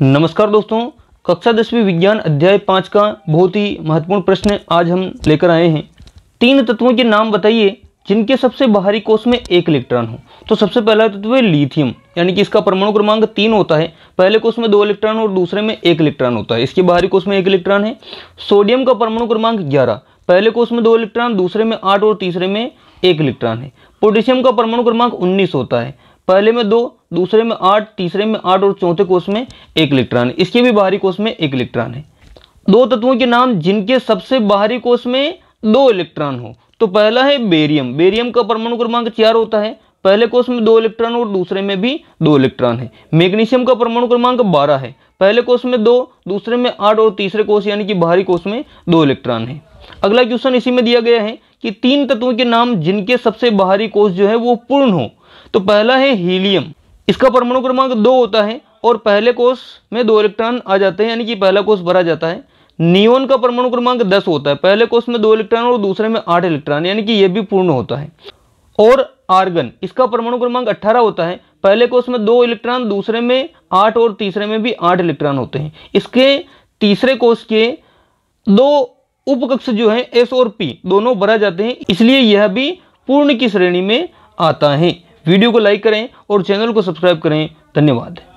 नमस्कार दोस्तों कक्षा दसवीं विज्ञान अध्याय पाँच का बहुत ही महत्वपूर्ण प्रश्न आज हम लेकर आए हैं तीन तत्वों के नाम बताइए जिनके सबसे बाहरी कोष में एक इलेक्ट्रॉन हो तो सबसे पहला तत्व है लिथियम यानी कि इसका परमाणु क्रमांक तीन होता है पहले कोष में दो इलेक्ट्रॉन और दूसरे में एक इलेक्ट्रॉन होता है इसके बाहरी कोष में एक इलेक्ट्रॉन है सोडियम का परमाणु क्रमांक ग्यारह पहले कोष में दो इलेक्ट्रॉन दूसरे में आठ और तीसरे में एक इलेक्ट्रॉन है पोटेशियम का परमाणु क्रमांक उन्नीस होता है पहले में दो दूसरे में आठ तीसरे में आठ और चौथे कोष में एक इलेक्ट्रॉन है इसके भी बाहरी कोष में एक इलेक्ट्रॉन है दो तत्वों के नाम जिनके सबसे बाहरी कोष में दो इलेक्ट्रॉन हो तो पहला है बेरियम बेरियम का परमाणु क्रमांक चार होता है पहले कोष में दो इलेक्ट्रॉन और दूसरे में भी दो इलेक्ट्रॉन है मैग्नीशियम का परमाणु क्रमांक बारह है पहले कोष में दो दूसरे में आठ और तीसरे कोष यानी कि बाहरी कोष में दो इलेक्ट्रॉन है अगला क्वेश्चन इसी में दिया गया है कि तीन तत्वों के नाम जिनके सबसे बाहरी कोष जो है वो पूर्ण हो तो पहला है हीलियम इसका परमाणु क्रमांक दो होता है और पहले कोष में दो इलेक्ट्रॉन आ जाते हैं यानी कि पहला कोष भरा जाता है नियोन का परमाणु क्रमांक दस होता है पहले कोष में दो इलेक्ट्रॉन और दूसरे में आठ इलेक्ट्रॉन यानी कि यह भी पूर्ण होता है और आर्गन इसका परमाणु क्रमांक अट्ठारह होता है पहले कोष में दो इलेक्ट्रॉन दूसरे में आठ और तीसरे में भी आठ इलेक्ट्रॉन होते हैं इसके तीसरे कोष के दो उपकक्ष जो है एस और पी दोनों भरा जाते हैं इसलिए यह भी पूर्ण की श्रेणी में आता है वीडियो को लाइक करें और चैनल को सब्सक्राइब करें धन्यवाद